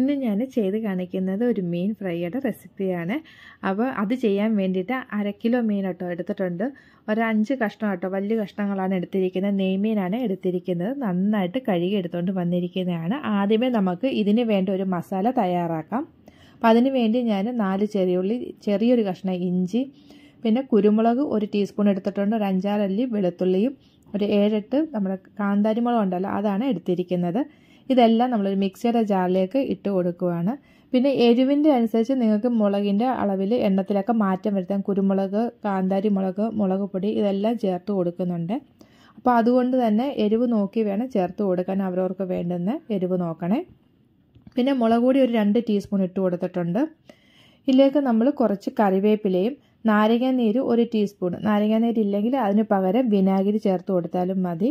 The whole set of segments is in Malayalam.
ഇന്ന് ഞാൻ ചെയ്ത് കാണിക്കുന്നത് ഒരു മീൻ ഫ്രൈയുടെ റെസിപ്പിയാണ് അപ്പോൾ അത് ചെയ്യാൻ വേണ്ടിയിട്ട് അര കിലോ മീൻ കേട്ടോ എടുത്തിട്ടുണ്ട് ഒരു അഞ്ച് കഷ്ണം കേട്ടോ വലിയ കഷ്ണങ്ങളാണ് എടുത്തിരിക്കുന്നത് നെയ്മീനാണ് എടുത്തിരിക്കുന്നത് നന്നായിട്ട് കഴുകി എടുത്തുകൊണ്ട് വന്നിരിക്കുന്നതാണ് ആദ്യമേ നമുക്ക് ഇതിന് വേണ്ട ഒരു മസാല തയ്യാറാക്കാം അപ്പോൾ അതിന് വേണ്ടി ഞാൻ നാല് ചെറിയുള്ളി ചെറിയൊരു കഷ്ണം ഇഞ്ചി പിന്നെ കുരുമുളക് ഒരു ടീസ്പൂൺ എടുത്തിട്ടുണ്ട് ഒരു അഞ്ചാറല്ലി വെളുത്തുള്ളിയും ഒരു ഏഴെട്ട് നമ്മുടെ കാന്താരിമുളക് ഉണ്ടല്ലോ അതാണ് എടുത്തിരിക്കുന്നത് ഇതെല്ലാം നമ്മൾ മിക്സിയുടെ ജാറിലേക്ക് ഇട്ട് കൊടുക്കുകയാണ് പിന്നെ എരിവിൻ്റെ അനുസരിച്ച് നിങ്ങൾക്ക് മുളകിൻ്റെ അളവിൽ എണ്ണത്തിലൊക്കെ മാറ്റം വരുത്താം കുരുമുളക് കാന്താരി മുളക് മുളക് പൊടി ഇതെല്ലാം ചേർത്ത് കൊടുക്കുന്നുണ്ട് അപ്പോൾ അതുകൊണ്ട് തന്നെ എരിവ് നോക്കി വേണം ചേർത്ത് കൊടുക്കാൻ അവരവർക്ക് വേണ്ടുന്ന എരിവ് നോക്കണേ പിന്നെ മുളക് പൊടി ഒരു രണ്ട് ടീസ്പൂൺ ഇട്ട് കൊടുത്തിട്ടുണ്ട് ഇതിലേക്ക് നമ്മൾ കുറച്ച് കറിവേപ്പിലയും നാരങ്ങ നീര് ഒരു ടീസ്പൂൺ നാരങ്ങ നീര് ഇല്ലെങ്കിൽ അതിന് പകരം വിനാഗിരി ചേർത്ത് കൊടുത്താലും മതി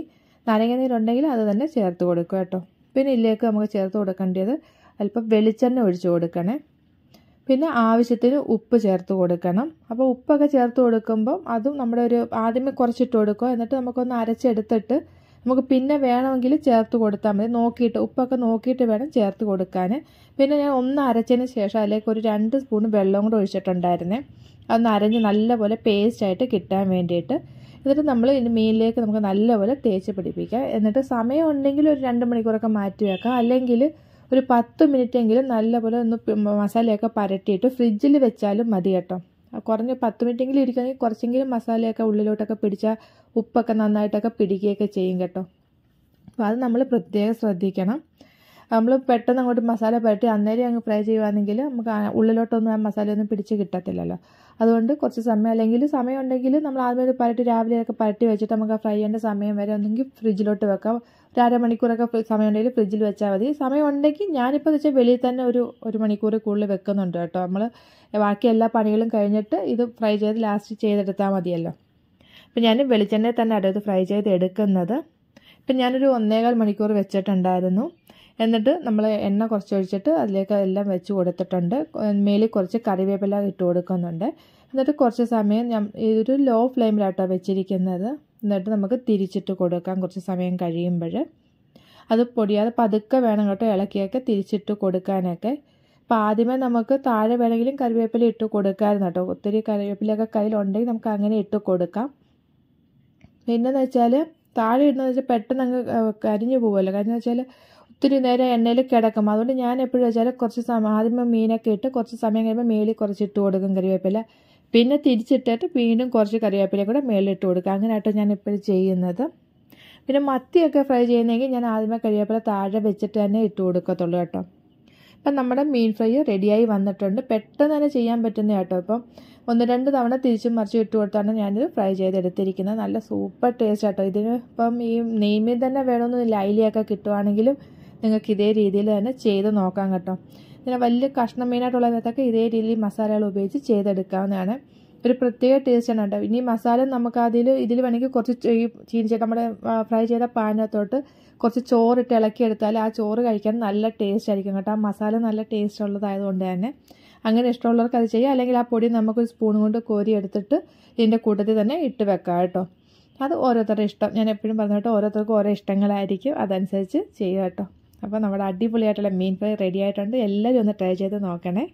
നാരങ്ങ നീരുണ്ടെങ്കിൽ അത് തന്നെ ചേർത്ത് കൊടുക്കുക കേട്ടോ പിന്നെ ഇതിലേക്ക് നമുക്ക് ചേർത്ത് കൊടുക്കേണ്ടത് അല്പം വെളിച്ചെണ്ണ ഒഴിച്ച് കൊടുക്കണേ പിന്നെ ആവശ്യത്തിന് ഉപ്പ് ചേർത്ത് കൊടുക്കണം അപ്പോൾ ഉപ്പൊക്കെ ചേർത്ത് കൊടുക്കുമ്പം അതും നമ്മുടെ ഒരു ആദ്യമേ കുറച്ചിട്ട് കൊടുക്കുക എന്നിട്ട് നമുക്കൊന്ന് അരച്ചെടുത്തിട്ട് നമുക്ക് പിന്നെ വേണമെങ്കിൽ ചേർത്ത് കൊടുത്താൽ മതി നോക്കിയിട്ട് ഉപ്പൊക്കെ നോക്കിയിട്ട് വേണം ചേർത്ത് കൊടുക്കാൻ പിന്നെ ഞാൻ ഒന്ന് അരച്ചതിന് ശേഷം അതിലേക്ക് ഒരു രണ്ട് സ്പൂൺ വെള്ളം കൂടെ ഒഴിച്ചിട്ടുണ്ടായിരുന്നേ അതൊന്ന് അരഞ്ഞ് നല്ലപോലെ പേസ്റ്റായിട്ട് കിട്ടാൻ വേണ്ടിയിട്ട് എന്നിട്ട് നമ്മൾ ഇതിന് മേലിലേക്ക് നമുക്ക് നല്ലപോലെ തേച്ച് പിടിപ്പിക്കാം എന്നിട്ട് സമയം ഉണ്ടെങ്കിൽ ഒരു രണ്ട് മണിക്കൂറൊക്കെ മാറ്റി വെക്കാം അല്ലെങ്കിൽ ഒരു പത്ത് എങ്കിലും നല്ലപോലെ ഒന്ന് മസാലയൊക്കെ പരട്ടിയിട്ട് ഫ്രിഡ്ജിൽ വെച്ചാലും മതി കേട്ടോ കുറഞ്ഞ പത്ത് എങ്കിലും ഇരിക്കുകയാണെങ്കിൽ കുറച്ചെങ്കിലും മസാലയൊക്കെ ഉള്ളിലോട്ടൊക്കെ പിടിച്ചാൽ ഉപ്പൊക്കെ നന്നായിട്ടൊക്കെ പിടിക്കുകയൊക്കെ ചെയ്യും കേട്ടോ അപ്പോൾ അത് നമ്മൾ പ്രത്യേകം ശ്രദ്ധിക്കണം നമ്മൾ പെട്ടെന്ന് അങ്ങോട്ട് മസാല പുരട്ടി അന്നേരം അങ്ങ് ഫ്രൈ ചെയ്യുകയാണെങ്കിൽ നമുക്ക് ഉള്ളിലോട്ടൊന്നും ആ മസാലയൊന്നും പിടിച്ച് കിട്ടത്തില്ലല്ലോ അതുകൊണ്ട് കുറച്ച് സമയം അല്ലെങ്കിൽ സമയം ഉണ്ടെങ്കിൽ നമ്മൾ ആദ്യം ഒരു പരട്ടി രാവിലെയൊക്കെ പുരട്ടി വെച്ചിട്ട് നമുക്ക് ആ ഫ്രൈ ചെയ്യേണ്ട സമയം വരെ ഒന്നെങ്കിൽ ഫ്രിഡ്ജിലോട്ട് വെക്കാം ഒരു അരമണിക്കൂറൊക്കെ സമയം ഉണ്ടെങ്കിൽ ഫ്രിഡ്ജിൽ വെച്ചാൽ മതി സമയം ഉണ്ടെങ്കിൽ ഞാനിപ്പോൾ വെച്ചാൽ വെളിയിൽ തന്നെ ഒരു ഒരു മണിക്കൂർ കൂടുതൽ വെക്കുന്നുണ്ട് കേട്ടോ നമ്മൾ ബാക്കി എല്ലാ പണികളും കഴിഞ്ഞിട്ട് ഇത് ഫ്രൈ ചെയ്ത് ലാസ്റ്റ് ചെയ്തെടുത്താൽ മതിയല്ലോ അപ്പം ഞാൻ വെളിച്ചെണ്ണയിൽ തന്നെ അടുത്ത് ഫ്രൈ ചെയ്ത് എടുക്കുന്നത് ഇപ്പം ഞാനൊരു ഒന്നേകാൽ മണിക്കൂർ വെച്ചിട്ടുണ്ടായിരുന്നു എന്നിട്ട് നമ്മൾ എണ്ണ കുറച്ച് ഒഴിച്ചിട്ട് അതിലേക്ക് എല്ലാം വെച്ച് കൊടുത്തിട്ടുണ്ട് മേലിൽ കുറച്ച് കറിവേപ്പില ഇട്ട് കൊടുക്കുന്നുണ്ട് എന്നിട്ട് കുറച്ച് സമയം ഞാൻ ഇതൊരു ലോ ഫ്ലെയിമിലാട്ടോ വെച്ചിരിക്കുന്നത് എന്നിട്ട് നമുക്ക് തിരിച്ചിട്ട് കൊടുക്കാം കുറച്ച് സമയം കഴിയുമ്പോൾ അത് പൊടിയാതെ പതുക്കെ വേണം കേട്ടോ ഇളക്കിയൊക്കെ തിരിച്ചിട്ട് കൊടുക്കാനൊക്കെ അപ്പോൾ ആദ്യമേ നമുക്ക് താഴെ വേണമെങ്കിലും കറിവേപ്പില ഇട്ട് കൊടുക്കാമായിരുന്നു കേട്ടോ ഒത്തിരി കറിവേപ്പിലൊക്കെ കയ്യിലുണ്ടെങ്കിൽ നമുക്ക് അങ്ങനെ ഇട്ട് കൊടുക്കാം എന്ന് വെച്ചാൽ താഴെ ഇടുന്നതെന്ന് വെച്ചാൽ പെട്ടെന്ന് അങ്ങ് കരിഞ്ഞു പോകുമല്ലോ കാരണം വെച്ചാൽ ഒത്തിരി നേരം എണ്ണയിൽ കിടക്കും അതുകൊണ്ട് ഞാൻ എപ്പോഴും വെച്ചാൽ കുറച്ച് സമയം ആദ്യമേ മീനൊക്കെ ഇട്ട് കുറച്ച് സമയം കഴിയുമ്പോൾ മേളിൽ കുറച്ച് ഇട്ട് കൊടുക്കും കറിവേപ്പില പിന്നെ തിരിച്ചിട്ടിട്ട് വീണ്ടും കുറച്ച് കറിവേപ്പില കൂടെ മേളിൽ ഇട്ട് കൊടുക്കുക അങ്ങനെയാട്ടോ ഞാൻ ഇപ്പോഴും ചെയ്യുന്നത് പിന്നെ മത്തിയൊക്കെ ഫ്രൈ ചെയ്യുന്നെങ്കിൽ ഞാൻ ആദ്യമേ കറിവേപ്പില താഴെ വെച്ചിട്ട് തന്നെ ഇട്ട് കൊടുക്കത്തുള്ളൂ കേട്ടോ അപ്പം നമ്മുടെ മീൻ ഫ്രൈ റെഡിയായി വന്നിട്ടുണ്ട് പെട്ടെന്ന് തന്നെ ചെയ്യാൻ പറ്റുന്ന കേട്ടോ ഇപ്പം ഒന്ന് രണ്ട് തവണ തിരിച്ചും മറിച്ചും ഇട്ട് കൊടുത്താണ് ഞാനിത് ഫ്രൈ ചെയ്തെടുത്തിരിക്കുന്നത് നല്ല സൂപ്പർ ടേസ്റ്റ് കേട്ടോ ഇതിന് ഇപ്പം ഈ നെയ്മീൻ തന്നെ വേണമെന്നില്ല അയിലിയൊക്കെ കിട്ടുവാണെങ്കിലും നിങ്ങൾക്ക് ഇതേ രീതിയിൽ തന്നെ ചെയ്ത് നോക്കാം കേട്ടോ പിന്നെ വലിയ കഷ്ണം മെയിനായിട്ടുള്ളതൊക്കെ ഇതേ രീതിയിൽ മസാലകൾ ഉപയോഗിച്ച് ചെയ്തെടുക്കാവുന്നതാണ് ഒരു പ്രത്യേക ടേസ്റ്റാണ് കേട്ടോ ഇനി മസാല നമുക്ക് അതിൽ ഇതിൽ വേണമെങ്കിൽ കുറച്ച് ഈ ചീനിച്ച നമ്മുടെ ഫ്രൈ ചെയ്ത പാനത്തോട്ട് കുറച്ച് ചോറിട്ട് ഇളക്കിയെടുത്താൽ ആ ചോറ് കഴിക്കാൻ നല്ല ടേസ്റ്റ് ആയിരിക്കും കേട്ടോ ആ മസാല നല്ല ടേസ്റ്റ് ഉള്ളതായതുകൊണ്ട് തന്നെ അങ്ങനെ ഇഷ്ടമുള്ളവർക്ക് അത് ചെയ്യാം അല്ലെങ്കിൽ ആ പൊടി നമുക്ക് സ്പൂൺ കൊണ്ട് കോരി എടുത്തിട്ട് ഇതിൻ്റെ കൂട്ടത്തിൽ തന്നെ ഇട്ട് വെക്കാം കേട്ടോ അത് ഓരോരുത്തരുടെ ഇഷ്ടം ഞാൻ എപ്പോഴും പറഞ്ഞിട്ട് ഓരോരുത്തർക്കും ഓരോ ഇഷ്ടങ്ങളായിരിക്കും അതനുസരിച്ച് ചെയ്യുക കേട്ടോ അപ്പോൾ നമ്മുടെ അടിപൊളിയായിട്ടുള്ള മീൻ ഫ്രൈ റെഡി ആയിട്ടുണ്ട് എല്ലാവരും ഒന്ന് ട്രൈ ചെയ്ത് നോക്കണേ